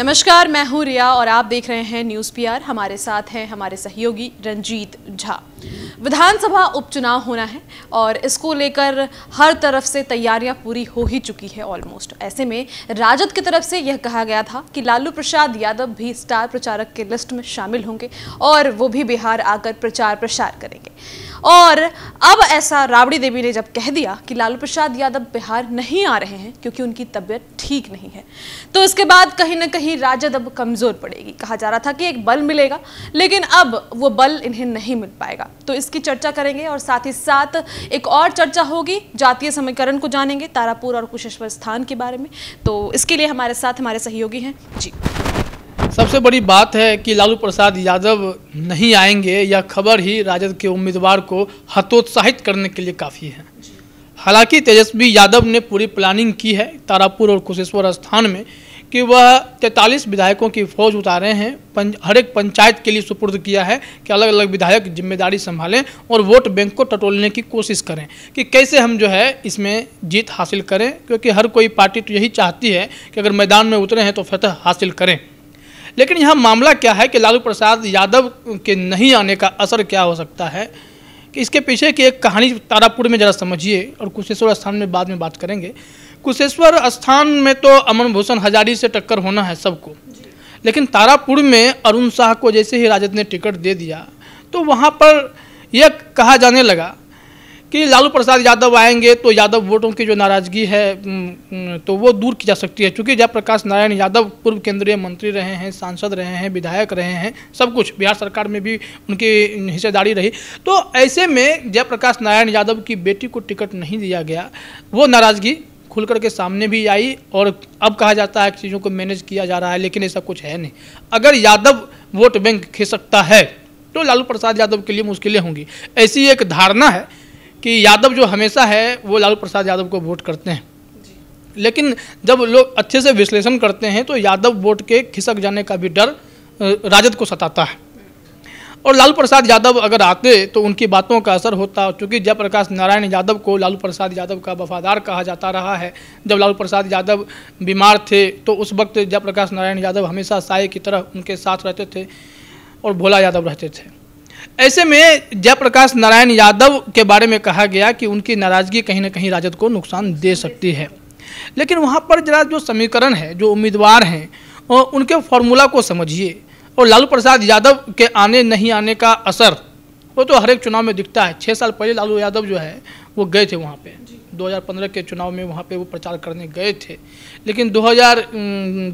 नमस्कार मैं हूँ रिया और आप देख रहे हैं न्यूज़ पीआर हमारे साथ हैं हमारे सहयोगी रंजीत झा विधानसभा उपचुनाव होना है और इसको लेकर हर तरफ से तैयारियां पूरी हो ही चुकी है ऑलमोस्ट ऐसे में राजद की तरफ से यह कहा गया था कि लालू प्रसाद यादव भी स्टार प्रचारक के लिस्ट में शामिल होंगे और वो भी बिहार आकर प्रचार प्रसार करेंगे और अब ऐसा राबड़ी देवी ने जब कह दिया कि लालू प्रसाद यादव बिहार नहीं आ रहे हैं क्योंकि उनकी तबीयत ठीक नहीं है तो इसके बाद कहीं ना कहीं राजद अब कमज़ोर पड़ेगी कहा जा रहा था कि एक बल मिलेगा लेकिन अब वो बल इन्हें नहीं मिल पाएगा होगा तो इसकी चर्चा करेंगे और साथ ही साथ एक और चर्चा होगी जातीय समीकरण को जानेंगे तारापुर और कुशेश्वर स्थान के बारे में तो इसके लिए हमारे साथ हमारे सहयोगी हैं जी सबसे बड़ी बात है कि लालू प्रसाद यादव नहीं आएंगे यह खबर ही राजद के उम्मीदवार को हतोत्साहित करने के लिए काफ़ी है हालांकि तेजस्वी यादव ने पूरी प्लानिंग की है तारापुर और कुशेश्वर स्थान में कि वह तैंतालीस विधायकों की फौज उतारे हैं पंच, हर एक पंचायत के लिए सुपुर्द किया है कि अलग अलग विधायक जिम्मेदारी संभालें और वोट बैंक को टटोलने की कोशिश करें कि कैसे हम जो है इसमें जीत हासिल करें क्योंकि हर कोई पार्टी तो यही चाहती है कि अगर मैदान में उतरे हैं तो फतह हासिल करें लेकिन यहाँ मामला क्या है कि लालू प्रसाद यादव के नहीं आने का असर क्या हो सकता है कि इसके पीछे की एक कहानी तारापुर में ज़रा समझिए और कुशेश्वर स्थान में बाद में बात करेंगे कुशेश्वर स्थान में तो अमन भूषण हजारी से टक्कर होना है सबको लेकिन तारापुर में अरुण शाह को जैसे ही राजद ने टिकट दे दिया तो वहाँ पर यह कहा जाने लगा कि लालू प्रसाद यादव आएंगे तो यादव वोटों की जो नाराज़गी है तो वो दूर की जा सकती है क्योंकि जयप्रकाश नारायण यादव पूर्व केंद्रीय मंत्री रहे हैं सांसद रहे हैं विधायक रहे हैं सब कुछ बिहार सरकार में भी उनकी हिस्सेदारी रही तो ऐसे में जयप्रकाश नारायण यादव की बेटी को टिकट नहीं दिया गया वो नाराज़गी खुल करके सामने भी आई और अब कहा जाता है कि चीज़ों को मैनेज किया जा रहा है लेकिन ऐसा कुछ है नहीं अगर यादव वोट बैंक खिसकता है तो लालू प्रसाद यादव के लिए मुश्किलें होंगी ऐसी एक धारणा है कि यादव जो हमेशा है वो लालू प्रसाद यादव को वोट करते हैं लेकिन जब लोग अच्छे से विश्लेषण करते हैं तो यादव वोट के खिसक जाने का भी डर राजद को सताता है और लालू प्रसाद यादव अगर आते तो उनकी बातों का असर होता क्योंकि जयप्रकाश नारायण यादव को लालू प्रसाद यादव का वफादार कहा जाता रहा है जब लालू प्रसाद यादव बीमार थे तो उस वक्त जयप्रकाश नारायण यादव हमेशा साय की तरह उनके साथ रहते थे और भोला यादव रहते थे ऐसे में जयप्रकाश नारायण यादव के बारे में कहा गया कि उनकी नाराज़गी कहीं ना कहीं राजद को नुकसान दे सकती है लेकिन वहाँ पर जरा जो समीकरण है जो उम्मीदवार हैं उनके फॉर्मूला को समझिए और लालू प्रसाद यादव के आने नहीं आने का असर वो तो हर एक चुनाव में दिखता है छः साल पहले लालू यादव जो है वो गए थे वहाँ पे 2015 के चुनाव में वहाँ पे वो प्रचार करने गए थे लेकिन 2000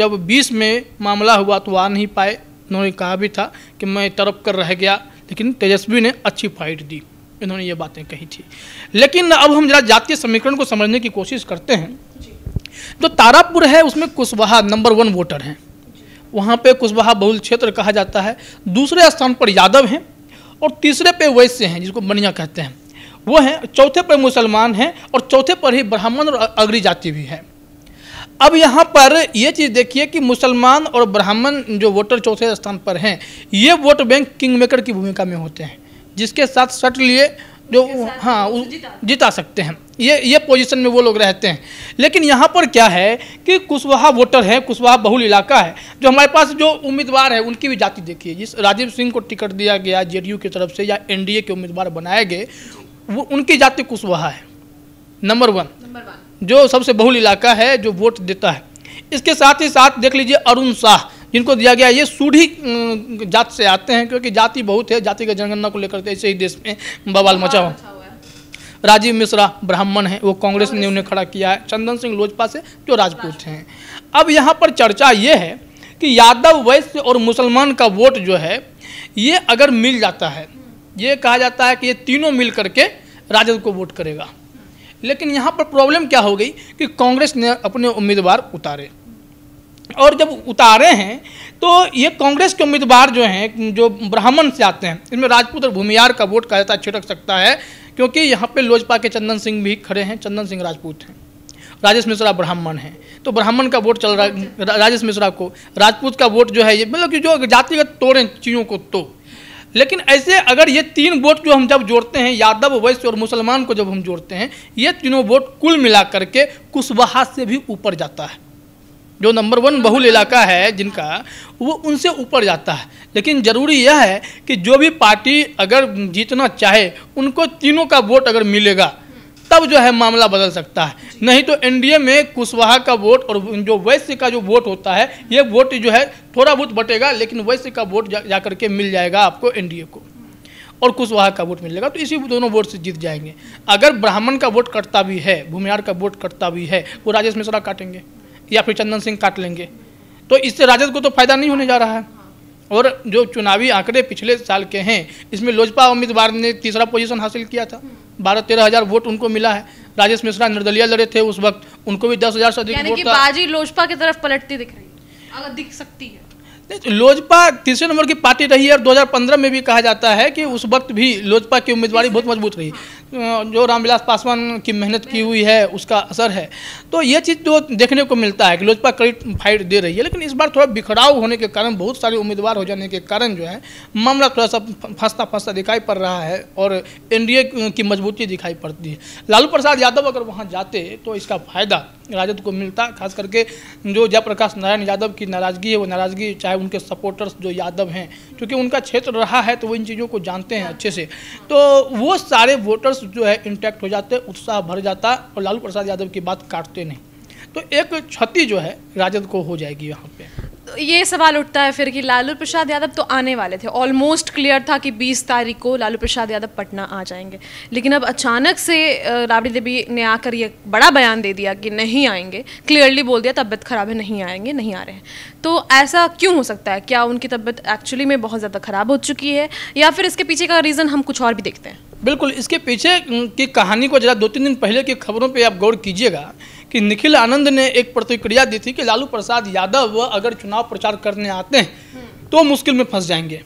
जब 20 में मामला हुआ तो आ नहीं पाए उन्होंने कहा भी था कि मैं तड़प कर रह गया लेकिन तेजस्वी ने अच्छी फाइट दी इन्होंने ये बातें कही थी लेकिन अब हम जरा जातीय समीकरण को समझने की कोशिश करते हैं जो तारापुर है उसमें कुशवाहा नंबर वन वोटर हैं वहाँ पे कुशवाहा बहुल क्षेत्र कहा जाता है दूसरे स्थान पर यादव हैं और तीसरे पे वैश्य हैं जिसको बनिया कहते हैं वो हैं चौथे पर मुसलमान हैं और चौथे पर ही ब्राह्मण और अग्री जाति भी है अब यहाँ पर ये चीज़ देखिए कि मुसलमान और ब्राह्मण जो वोटर चौथे स्थान पर हैं ये वोट बैंक किंग मेकर की भूमिका में होते हैं जिसके साथ सट लिए जो हाँ जीता सकते हैं ये ये पोजीशन में वो लोग रहते हैं लेकिन यहाँ पर क्या है कि कुशवाहा वोटर है कुशवाहा बहुल इलाका है जो हमारे पास जो उम्मीदवार है उनकी भी जाति देखिए जिस राजीव सिंह को टिकट दिया गया जे की तरफ से या एन के उम्मीदवार बनाए गए वो उनकी जाति कुशवाहा है नंबर वन जो सबसे बहुल इलाका है जो वोट देता है इसके साथ ही साथ देख लीजिए अरुण शाह जिनको दिया गया ये सूढ़ी जात से आते हैं क्योंकि जाति बहुत है जाति का जनगणना को लेकर ऐसे ही देश में बवाल मचा हुआ राजीव मिश्रा ब्राह्मण है वो कांग्रेस ने उन्हें खड़ा किया है चंदन सिंह लोजपा से जो राजपूत हैं अब यहाँ पर चर्चा ये है कि यादव वैश्य और मुसलमान का वोट जो है ये अगर मिल जाता है ये कहा जाता है कि ये तीनों मिल करके राजद को वोट करेगा लेकिन यहाँ पर प्रॉब्लम क्या हो गई कि कांग्रेस ने अपने उम्मीदवार उतारे और जब उतारे हैं तो ये कांग्रेस के उम्मीदवार जो हैं जो ब्राह्मण से आते हैं इनमें राजपूत और भूमियार का वोट कहा जाता है छिटक सकता है क्योंकि यहाँ पे लोजपा के चंदन सिंह भी खड़े हैं चंदन सिंह राजपूत हैं राजेश मिश्रा ब्राह्मण हैं तो ब्राह्मण का वोट चल रहा है राजेश मिश्रा को राजपूत का वोट जो है ये मतलब कि जो जातिगत तोड़ें चीज़ों को तो लेकिन ऐसे अगर ये तीन वोट जो हम जब जोड़ते हैं यादव वैश्य और मुसलमान को जब हम जोड़ते हैं ये तीनों वोट कुल मिला करके कुशवाहा से भी ऊपर जाता है जो नंबर वन बहुल इलाका है जिनका वो उनसे ऊपर जाता है लेकिन ज़रूरी यह है कि जो भी पार्टी अगर जीतना चाहे उनको तीनों का वोट अगर मिलेगा तब जो है मामला बदल सकता है नहीं तो एनडीए में कुशवाहा का वोट और जो वैश्य का जो वोट होता है ये वोट जो है थोड़ा बहुत बटेगा लेकिन वैश्य का वोट जा, जा करके मिल जाएगा आपको एनडीए को और कुशवाहा का वोट मिलेगा तो इसी दोनों वोट से जीत जाएंगे अगर ब्राह्मण का वोट कटता भी है भूमिहार का वोट कटता भी है वो राजेश मिश्रा काटेंगे या फिर चंदन सिंह काट लेंगे तो इससे राजद को तो फायदा नहीं होने जा रहा है और जो चुनावी आंकड़े पिछले साल के हैं इसमें लोजपा उम्मीदवार ने तीसरा पोजीशन हासिल किया था बारह तेरह हज़ार वोट उनको मिला है राजेश मिश्रा निर्दलीय लड़े थे उस वक्त उनको भी दस हज़ार से अधिक वोट था। बाजी लोजपा की तरफ पलटती दिख रही है अगर दिख सकती है लोजपा तीसरे नंबर की पार्टी रही है और 2015 में भी कहा जाता है कि उस वक्त भी लोजपा की उम्मीदवार बहुत मजबूत रही हाँ। जो रामविलास पासवान की मेहनत की हुई है उसका असर है तो ये चीज़ जो तो देखने को मिलता है कि लोजपा कड़ी फाइट दे रही है लेकिन इस बार थोड़ा बिखराव होने के कारण बहुत सारे उम्मीदवार हो जाने के कारण जो है मामला थोड़ा सा फंसता फंसता दिखाई पड़ रहा है और एन की मजबूती दिखाई पड़ती है लालू प्रसाद यादव अगर वहाँ जाते तो इसका फायदा राजद को मिलता खास करके जो जयप्रकाश नारायण यादव की नाराज़गी है वो नाराज़गी चाहे उनके सपोर्टर्स जो यादव हैं क्योंकि उनका क्षेत्र रहा है तो वो इन चीज़ों को जानते हैं अच्छे से तो वो सारे वोटर्स जोश जो है इंटैक्ट हो जाते उत्साह भर जाता और लालू प्रसाद यादव की बात काटते नहीं तो एक क्षति जो है राजद को हो जाएगी यहाँ पे ये सवाल उठता है फिर कि लालू प्रसाद यादव तो आने वाले थे ऑलमोस्ट क्लियर था कि 20 तारीख को लालू प्रसाद यादव पटना आ जाएंगे लेकिन अब अचानक से राबड़ी देवी ने आकर ये बड़ा बयान दे दिया कि नहीं आएंगे क्लियरली बोल दिया तबियत ख़राब है नहीं आएंगे नहीं आ रहे हैं तो ऐसा क्यों हो सकता है क्या उनकी तबियत एक्चुअली में बहुत ज़्यादा ख़राब हो चुकी है या फिर इसके पीछे का रीज़न हम कुछ और भी देखते हैं बिल्कुल इसके पीछे की कहानी को ज़रा दो तीन दिन पहले की खबरों पर आप गौर कीजिएगा कि निखिल आनंद ने एक प्रतिक्रिया दी थी कि लालू प्रसाद यादव अगर चुनाव प्रचार करने आते हैं तो मुश्किल में फंस जाएंगे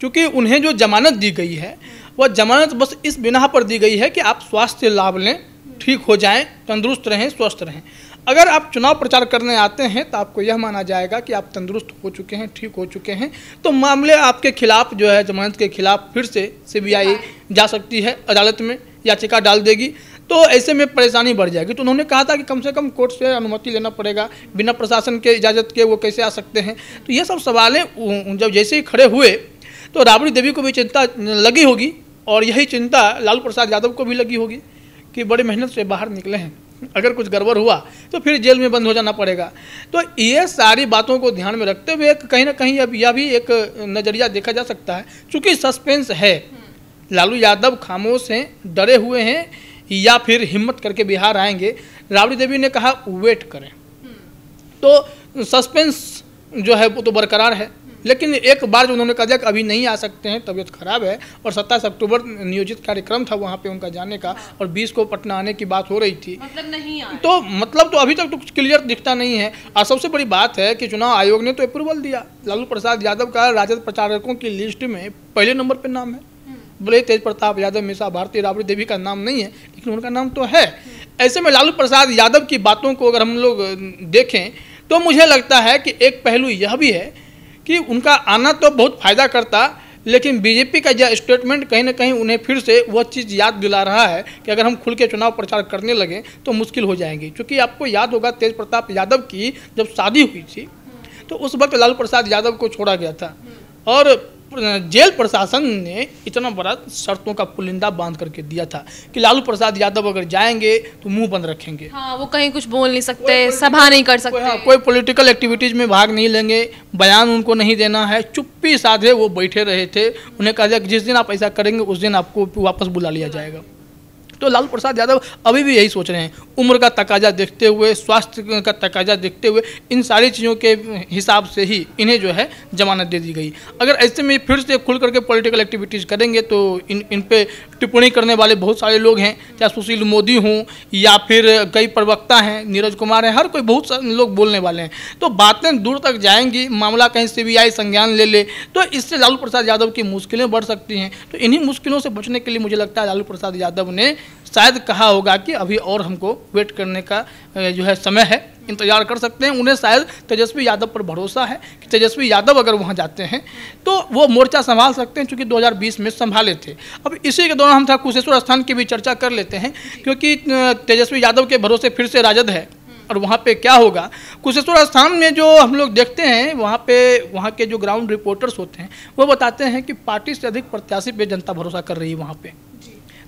क्योंकि उन्हें जो जमानत दी गई है वह जमानत बस इस बिना पर दी गई है कि आप स्वास्थ्य लाभ लें ठीक हो जाएं तंदुरुस्त रहें स्वस्थ रहें अगर आप चुनाव प्रचार करने आते हैं तो आपको यह माना जाएगा कि आप तंदुरुस्त हो चुके हैं ठीक हो चुके हैं तो मामले आपके खिलाफ जो है जमानत के खिलाफ फिर से सीबीआई जा सकती है अदालत में याचिका डाल देगी तो ऐसे में परेशानी बढ़ जाएगी तो उन्होंने कहा था कि कम से कम कोर्ट से अनुमति लेना पड़ेगा बिना प्रशासन के इजाज़त के वो कैसे आ सकते हैं तो ये सब सवालें जब जैसे ही खड़े हुए तो राबड़ी देवी को भी चिंता लगी होगी और यही चिंता लालू प्रसाद यादव को भी लगी होगी कि बड़ी मेहनत से बाहर निकले हैं अगर कुछ गड़बड़ हुआ तो फिर जेल में बंद हो जाना पड़ेगा तो ये सारी बातों को ध्यान में रखते हुए कहीं ना कहीं अब यह भी एक नज़रिया देखा जा सकता है चूँकि सस्पेंस है लालू यादव खामोश हैं डरे हुए हैं या फिर हिम्मत करके बिहार आएंगे राबड़ी देवी ने कहा वेट करें तो सस्पेंस जो है वो तो बरकरार है लेकिन एक बार जो उन्होंने कहा कि अभी नहीं आ सकते हैं तबीयत खराब है और सत्ताईस अक्टूबर नियोजित कार्यक्रम था वहाँ पे उनका जाने का और बीस को पटना आने की बात हो रही थी मतलब नहीं तो मतलब तो अभी तक तो कुछ क्लियर दिखता नहीं है और सबसे बड़ी बात है कि चुनाव आयोग ने तो अप्रूवल दिया लालू प्रसाद यादव का राजद प्रचारकों की लिस्ट में पहले नंबर पर नाम है भले तेज प्रताप यादव मिश्रा भारती राबड़ी देवी का नाम नहीं है लेकिन उनका नाम तो है ऐसे में लालू प्रसाद यादव की बातों को अगर हम लोग देखें तो मुझे लगता है कि एक पहलू यह भी है कि उनका आना तो बहुत फ़ायदा करता लेकिन बीजेपी का यह स्टेटमेंट कहीं ना कहीं उन्हें फिर से वह चीज़ याद दिला रहा है कि अगर हम खुल के चुनाव प्रचार करने लगें तो मुश्किल हो जाएंगे क्योंकि आपको याद होगा तेज प्रताप यादव की जब शादी हुई थी तो उस वक्त लालू प्रसाद यादव को छोड़ा गया था और जेल प्रशासन ने इतना बड़ा शर्तों का पुलिंदा बांध करके दिया था कि लालू प्रसाद यादव अगर जाएंगे तो मुंह बंद रखेंगे हाँ वो कहीं कुछ बोल नहीं सकते सभा नहीं कर सकते कोई, हाँ, कोई पॉलिटिकल एक्टिविटीज में भाग नहीं लेंगे बयान उनको नहीं देना है चुप्पी साधे वो बैठे रहे थे उन्हें कहा जाए जिस दिन आप ऐसा करेंगे उस दिन आपको वापस बुला लिया जाएगा तो लालू प्रसाद यादव अभी भी यही सोच रहे हैं उम्र का तकाजा देखते हुए स्वास्थ्य का तकाजा देखते हुए इन सारी चीज़ों के हिसाब से ही इन्हें जो है जमानत दे दी गई अगर ऐसे में फिर से खुल करके पॉलिटिकल एक्टिविटीज़ करेंगे तो इन इन पर टिप्पणी करने वाले बहुत सारे लोग हैं चाहे सुशील मोदी हों या फिर कई प्रवक्ता हैं नीरज कुमार हैं हर कोई बहुत सारे लोग बोलने वाले हैं तो बातें दूर तक जाएंगी मामला कहीं आई संज्ञान ले ले तो इससे लालू प्रसाद यादव की मुश्किलें बढ़ सकती हैं तो इन्हीं मुश्किलों से बचने के लिए मुझे लगता है लालू प्रसाद यादव ने शायद कहा होगा कि अभी और हमको वेट करने का जो है समय है इंतजार कर सकते हैं उन्हें शायद तेजस्वी यादव पर भरोसा है कि तेजस्वी यादव अगर वहाँ जाते हैं तो वो मोर्चा संभाल सकते हैं चूँकि 2020 में संभाले थे अब इसी के दौरान हम था कुशेश्वर स्थान की भी चर्चा कर लेते हैं क्योंकि तेजस्वी यादव के भरोसे फिर से राजद है और वहाँ पे क्या होगा कुशेश्वर स्थान में जो हम लोग देखते हैं वहाँ पे वहाँ के जो ग्राउंड रिपोर्टर्स होते हैं वो बताते हैं कि पार्टी से अधिक प्रत्याशी पे जनता भरोसा कर रही है वहाँ पे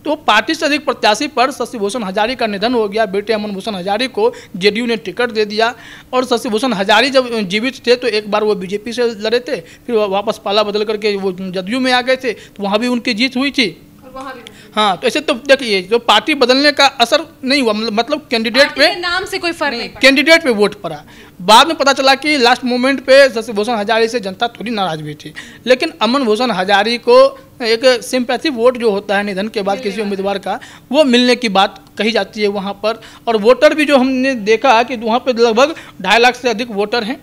तो पार्टी से अधिक प्रत्याशी पर शशिभूषण हजारी का निधन हो गया बेटे अमन भूषण हजारी को जेडीयू ने टिकट दे दिया और शशिभूषण हजारी जब जीवित थे तो एक बार वो बीजेपी से लड़े थे फिर वापस पाला बदल करके वो जदयू में आ गए थे तो वहाँ भी उनकी जीत हुई थी वहाँ भी हाँ तो ऐसे तो देखिए जो पार्टी बदलने का असर नहीं हुआ मतलब, मतलब कैंडिडेट पे नाम से कोई फर्क नहीं कैंडिडेट पे वोट पड़ा बाद में पता चला कि लास्ट मोमेंट पे जैसे भूषण हजारी से जनता थोड़ी नाराज भी थी लेकिन अमन भूषण हजारी को एक सिंपैथी वोट जो होता है निधन के बाद किसी उम्मीदवार का वो मिलने की बात कही जाती है वहाँ पर और वोटर भी जो हमने देखा कि वहाँ पर लगभग ढाई लाख से अधिक वोटर हैं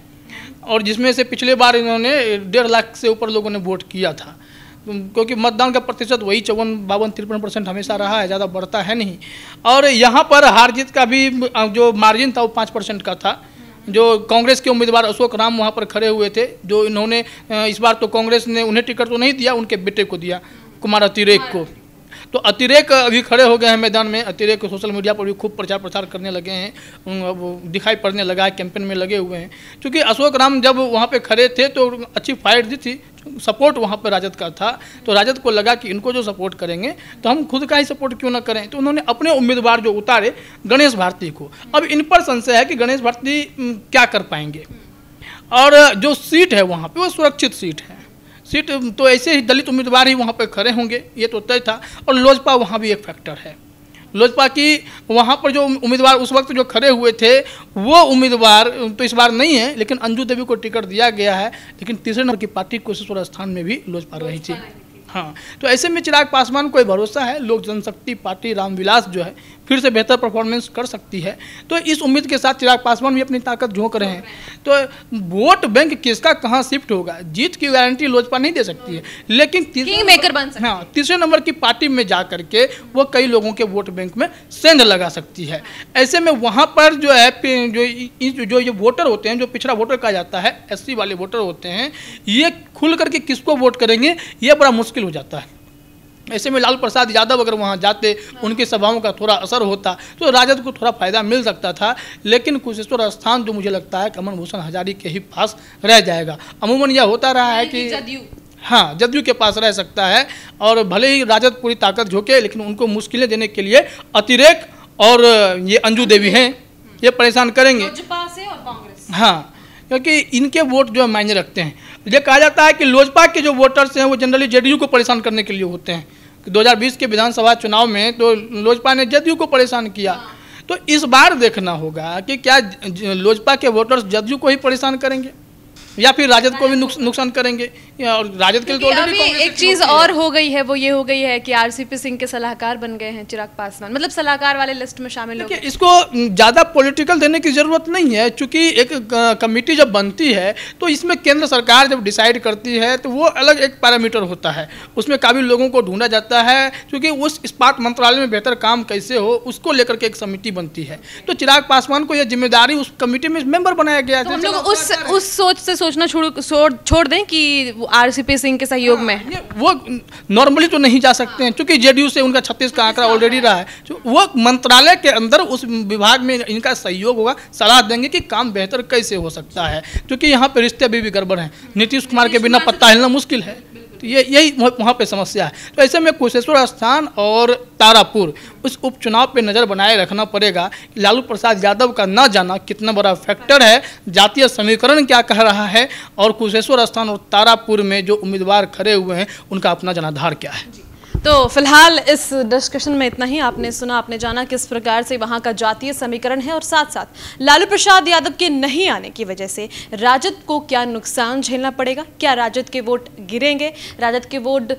और जिसमें से पिछले बार इन्होंने डेढ़ लाख से ऊपर लोगों ने वोट किया था क्योंकि मतदान का प्रतिशत वही चौवन बावन तिरपन परसेंट हमेशा रहा है ज़्यादा बढ़ता है नहीं और यहाँ पर हार जीत का भी जो मार्जिन था वो पाँच परसेंट का था जो कांग्रेस के उम्मीदवार अशोक राम वहाँ पर खड़े हुए थे जो इन्होंने इस बार तो कांग्रेस ने उन्हें टिकट तो नहीं दिया उनके बेटे को दिया कुमार अतिरेक को तो अतिरेक अभी खड़े हो गए हैं मैदान में अतिरेक सोशल मीडिया पर भी खूब प्रचार प्रसार करने लगे हैं दिखाई पड़ने लगा है कैंपेन में लगे हुए हैं क्योंकि अशोक राम जब वहाँ पे खड़े थे तो अच्छी फाइट दी थी सपोर्ट वहाँ पर राजद का था तो राजद को लगा कि इनको जो सपोर्ट करेंगे तो हम खुद का ही सपोर्ट क्यों ना करें तो उन्होंने अपने उम्मीदवार जो उतारे गणेश भारती को अब इन पर संशय है कि गणेश भारती क्या कर पाएंगे और जो सीट है वहाँ पे वो सुरक्षित सीट है सीट तो ऐसे ही दलित उम्मीदवार ही वहाँ पर खड़े होंगे ये तो तय था और लोजपा वहाँ भी एक फैक्टर है लोजपा की वहाँ पर जो उम्मीदवार उस वक्त जो खड़े हुए थे वो उम्मीदवार तो इस बार नहीं है लेकिन अंजू देवी को टिकट दिया गया है लेकिन तीसरे नंबर की पार्टी कुशेश्वर स्थान में भी लोजपा रही थी हाँ तो ऐसे में चिराग पासवान को भरोसा है लोक जनशक्ति पार्टी रामविलास जो है फिर से बेहतर परफॉर्मेंस कर सकती है तो इस उम्मीद के साथ चिराग पासवान भी अपनी ताकत झोंक रहे हैं तो वोट बैंक किसका कहाँ शिफ्ट होगा जीत की गारंटी लोजपा नहीं दे सकती है लेकिन मेकर बन हाँ तीसरे नंबर की पार्टी में जा करके वो कई लोगों के वोट बैंक में सेंध लगा सकती है ऐसे में वहाँ पर जो है जो जो ये वोटर होते हैं जो पिछड़ा वोटर कहा जाता है एस वाले वोटर होते हैं ये खुल करके किसको वोट करेंगे ये बड़ा मुश्किल हो जाता है ऐसे में लाल प्रसाद यादव अगर वहाँ जाते उनकी सभाओं का थोड़ा असर होता तो राजद को थोड़ा फायदा मिल सकता था लेकिन कुशेश्वर स्थान जो तो मुझे लगता है कमल भूषण हजारी के ही पास रह जाएगा अमूमन यह होता रहा है कि हाँ जदयू के पास रह सकता है और भले ही राजद पूरी ताकत झोंके लेकिन उनको मुश्किलें देने के लिए अतिरेक और ये अंजू देवी हैं ये परेशान करेंगे हाँ क्योंकि इनके वोट जो है मायने रखते हैं ये कहा जाता है कि लोजपा के जो वोटर्स हैं वो जनरली जेडीयू को परेशान करने के लिए होते हैं 2020 के विधानसभा चुनाव में तो लोजपा ने जदयू को परेशान किया तो इस बार देखना होगा कि क्या लोजपा के वोटर्स जदयू को ही परेशान करेंगे या फिर राजद को भी नुकसान करेंगे हाँ, राजद के लिए तो अभी एक चीज और हो गई है वो ये हो गई है कि आरसीपी सिंह के सलाहकार बन गए हैं चिराग पासवान मतलब सलाहकार वाले लिस्ट में शामिल हो इसको ज्यादा पॉलिटिकल देने की जरूरत नहीं है क्योंकि एक कमेटी जब बनती है तो इसमें केंद्र सरकार जब डिसाइड करती है तो वो अलग एक पैरामीटर होता है उसमें काफी लोगों को ढूंढा जाता है क्योंकि उस इस्पात मंत्रालय में बेहतर काम कैसे हो उसको लेकर के एक समिति बनती है तो चिराग पासवान को यह जिम्मेदारी उस कमेटी में मेंबर बनाया गया तो उस सोच से सोचना छोड़ दें कि आरसीपी सिंह के सहयोग में वो नॉर्मली तो नहीं जा सकते हैं क्योंकि जेडीयू से उनका छत्तीस का आंकड़ा ऑलरेडी रहा है तो वो मंत्रालय के अंदर उस विभाग में इनका सहयोग होगा सलाह देंगे कि काम बेहतर कैसे हो सकता है क्योंकि यहाँ पर रिश्ते अभी भी गड़बड़ हैं नीतीश कुमार के बिना पत्ता हिलना मुश्किल है तो ये यही वहाँ पे समस्या है तो ऐसे में कुशेश्वर स्थान और तारापुर उस उपचुनाव पे नज़र बनाए रखना पड़ेगा लालू प्रसाद यादव का न जाना कितना बड़ा फैक्टर है जातीय समीकरण क्या कह रहा है और कुशेश्वर स्थान और तारापुर में जो उम्मीदवार खड़े हुए हैं उनका अपना जनाधार क्या है तो फिलहाल इस डिस्कशन में इतना ही आपने सुना आपने जाना किस प्रकार से वहाँ का जातीय समीकरण है और साथ साथ लालू प्रसाद यादव के नहीं आने की वजह से राजद को क्या नुकसान झेलना पड़ेगा क्या राजद के वोट गिरेंगे राजद के वोट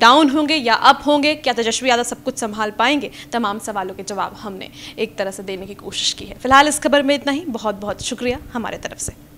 डाउन होंगे या अप होंगे क्या तेजस्वी यादव सब कुछ संभाल पाएंगे तमाम सवालों के जवाब हमने एक तरह से देने की कोशिश की है फिलहाल इस खबर में इतना ही बहुत बहुत शुक्रिया हमारे तरफ से